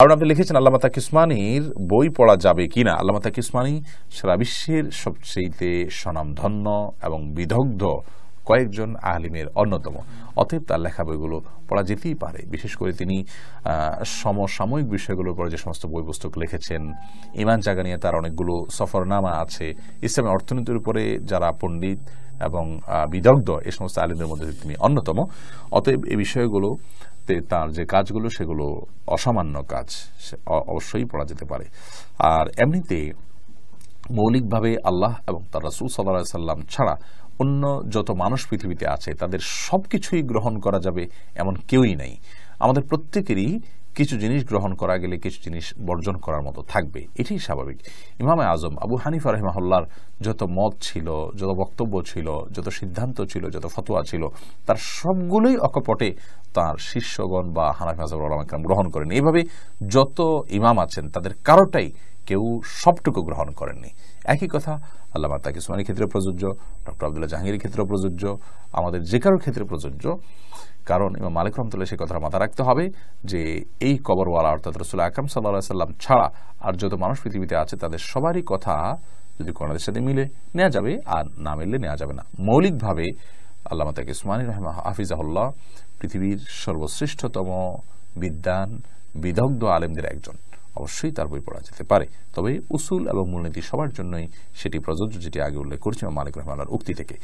কারণ আপনি লিখেছেন আল্লাহ মাতা কিসমানির বই পড়া যাবে কিনা আল্লাহ মাতা কিসমানি সারা বিশ্বের সবচেয়ে স্বনামধন্য এবং বিদগ্ধ কয়েকজন আলিমের অন্যতম অতএব তার লেখা বইগুলো পড়া যেতেই পারে বিশেষ করে তিনি সমসাময়িক বিষয়গুলোর পরে যে সমস্ত বই পুস্তক লিখেছেন ইমান জাগা নিয়ে তার অনেকগুলো সফরনামা আছে ইসলামের অর্থনীতির উপরে যারা পণ্ডিত এবং বিদগ্ধ এ সমস্ত আলিমদের মধ্যে তিনি অন্যতম অতএব এই বিষয়গুলো তার যে কাজগুলো সেগুলো অসামান্য কাজ অবশ্যই পড়া যেতে পারে আর এমনিতে মৌলিকভাবে আল্লাহ এবং তার রাসুল সাল্লা সাল্লাম ছাড়া অন্য যত মানুষ পৃথিবীতে আছে তাদের সব কিছুই গ্রহণ করা যাবে এমন কেউই নাই আমাদের প্রত্যেকেরই কিছু জিনিস গ্রহণ করা গেলে কিছু জিনিস বর্জন করার মতো থাকবে এটাই স্বাভাবিক ইমামে আজম আবু হানিফা রহমাহুল্লার যত মত ছিল যত বক্তব্য ছিল যত সিদ্ধান্ত ছিল যত ফতোয়া ছিল তার সবগুলোই অকপটে তার শিষ্যগণ বা হানাফি মাজাব গ্রহণ করেন এইভাবে যত ইমাম আছেন তাদের কারোটাই কেউ সবটুকু গ্রহণ করেননি একই কথা আল্লাহ তাকে সুমানির ক্ষেত্রে প্রযোজ্য ডক্টর আবদুল্লাহ জাহাঙ্গীর ক্ষেত্রে প্রযোজ্য আমাদের যে কারোর ক্ষেত্রে প্রযোজ্য কারণ ইমাম মালিক রহমতুল্লাহ সে কথাটা মাথা রাখতে হবে যে এই কবরওয়ালা অর্থাৎ রসুল আকরম সাল্লা সাল্লাম ছাড়া আর যত মানুষ পৃথিবীতে আছে তাদের সবারই কথা যদি কোনোদের সাথে মিলে নেওয়া যাবে আর না মিললে নেওয়া যাবে না মৌলিকভাবে আল্লাহ তাকে ইসমানী রহমা হাফিজাহুল্লাহ পৃথিবীর সর্বশ্রেষ্ঠতম বিদ্যান বিদগ্ধ আলেমদের একজন অবশ্যই তার বই পড়া যেতে পারে তবে উসুল এবং মূলনীতি সবার জন্যই সেটি প্রযোজ্য যেটি আগে উল্লেখ করছি মালিক রহমানের উক্তি থেকে